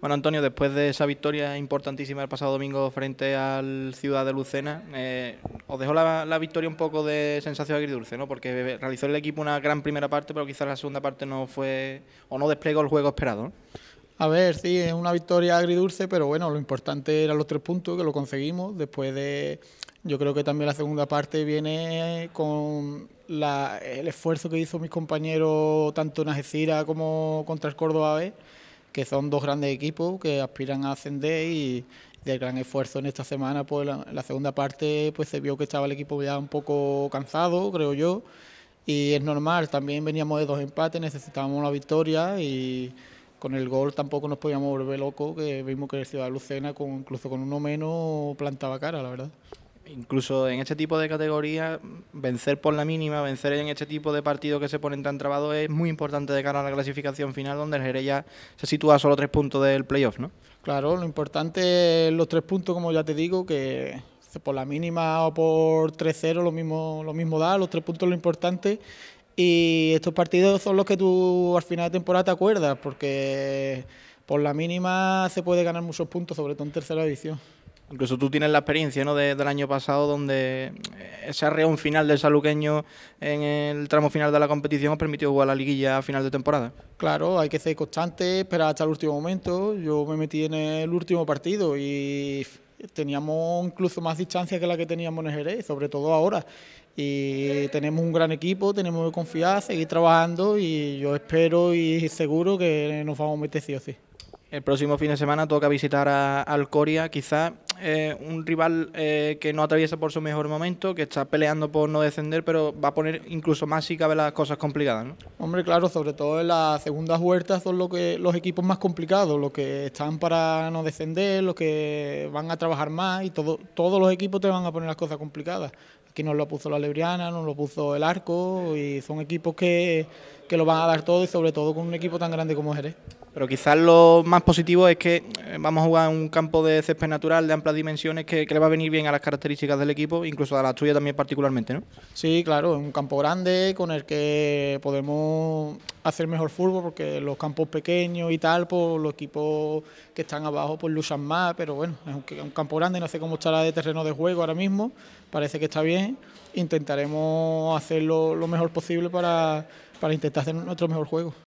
Bueno, Antonio, después de esa victoria importantísima el pasado domingo frente al Ciudad de Lucena, eh, os dejó la, victoria un poco de sensación agridulce, ¿no? Porque realizó el equipo una gran primera parte, pero quizás la segunda parte no fue o no desplegó el juego esperado. A ver, sí, es una victoria agridulce, pero bueno, lo importante eran los tres puntos que lo conseguimos. Después de, yo creo que también la segunda parte viene con el esfuerzo que hizo mis compañeros tanto en Ajecira como contra el Córdoba B que son dos grandes equipos que aspiran a ascender y del gran esfuerzo en esta semana, pues la, segunda parte pues se vio que estaba el equipo ya un poco cansado, creo yo, y es normal, también veníamos de dos empates, necesitábamos una victoria y con el gol tampoco nos podíamos volver locos, que vimos que el Ciudad de Lucena, incluso con uno menos, plantaba cara, la verdad incluso en este tipo de categorías, vencer por la mínima, vencer en este tipo de partidos que se ponen tan trabados es muy importante de cara a la clasificación final, donde el Jerez ya se sitúa a solo tres puntos del playoff, ¿no? Claro, lo importante es los tres puntos, como ya te digo, que por la mínima o por 3-0 lo mismo, lo mismo da, los tres puntos lo importante. Y estos partidos son los que tú al final de temporada te acuerdas, porque por la mínima se puede ganar muchos puntos, sobre todo en tercera edición. Incluso tú tienes la experiencia ¿no? del año pasado donde eh, ese un final del saluqueño en el tramo final de la competición os permitió jugar la liguilla a final de temporada. Claro, hay que ser constante, esperar hasta el último momento. Yo me metí en el último partido y teníamos incluso más distancia que la que teníamos en Jerez, sobre todo ahora. Y tenemos un gran equipo, tenemos que confiar, seguir trabajando y yo espero y seguro que nos vamos a meter sí o sí. El próximo fin de semana toca visitar a Alcoria, quizás eh, un rival eh, que no atraviesa por su mejor momento, que está peleando por no descender, pero va a poner incluso más si cabe las cosas complicadas. ¿no? Hombre, claro, sobre todo en las segundas vueltas son que, los equipos más complicados, los que están para no descender, los que van a trabajar más y todo, todos los equipos te van a poner las cosas complicadas. Aquí nos lo puso la Lebriana, nos lo puso el Arco y son equipos que, que lo van a dar todo y sobre todo con un equipo tan grande como Jerez. Pero quizás lo más positivo es que eh, vamos a jugar en un campo de césped natural de amplias dimensiones que, le va a venir bien a las características del equipo, incluso a las tuyas también particularmente, ¿no? Sí, claro, es un campo grande con el que podemos hacer mejor fútbol porque los campos pequeños y tal, pues los equipos que están abajo pues luchan más, pero bueno, es un, campo grande, no sé cómo estará de terreno de juego ahora mismo, parece que está bien, intentaremos hacerlo lo mejor posible para, para intentar hacer nuestro mejor juego.